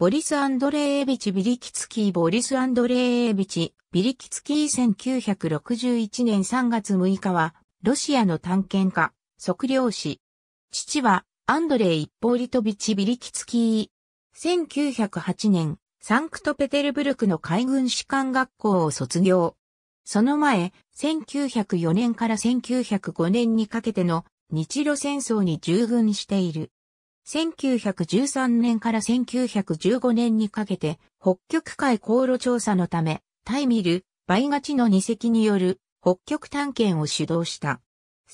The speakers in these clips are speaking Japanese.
ボリス・アンドレーエビチ・ビリキツキーボリス・アンドレーエビチ、ビリキツキー1961年3月6日は、ロシアの探検家、測量士。父は、アンドレー・ポーリトビチ・ビリキツキー。1908年、サンクトペテルブルクの海軍士官学校を卒業。その前、1904年から1905年にかけての日露戦争に従軍している。1913年から1915年にかけて、北極海航路調査のため、タイミル、バイガチの2隻による北極探検を主導した。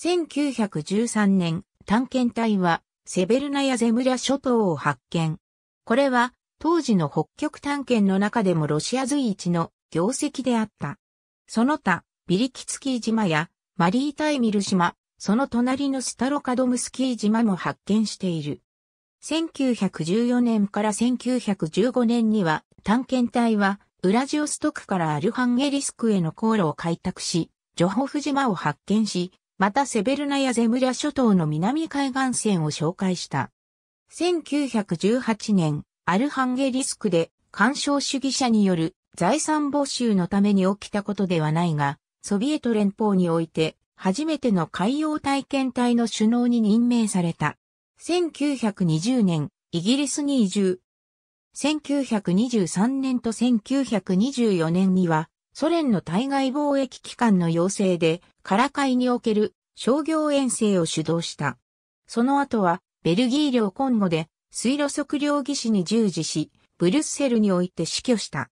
1913年、探検隊は、セベルナやゼムリャ諸島を発見。これは、当時の北極探検の中でもロシア随一の業績であった。その他、ビリキツキー島やマリータイミル島、その隣のスタロカドムスキー島も発見している。1914年から1915年には探検隊はウラジオストクからアルハンゲリスクへの航路を開拓し、ジョホフ島を発見し、またセベルナやゼムリャ諸島の南海岸線を紹介した。1918年、アルハンゲリスクで干渉主義者による財産募集のために起きたことではないが、ソビエト連邦において初めての海洋体験隊の首脳に任命された。1920年、イギリスに移住。1923年と1924年には、ソ連の対外貿易機関の要請で、からかいにおける商業遠征を主導した。その後は、ベルギー領コンゴで水路測量技師に従事し、ブルッセルにおいて死去した。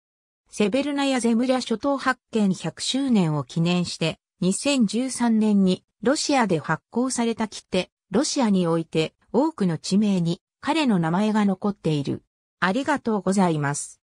セベルナやゼムリャ諸島発見100周年を記念して、2013年にロシアで発行された切手、ロシアにおいて多くの地名に彼の名前が残っている。ありがとうございます。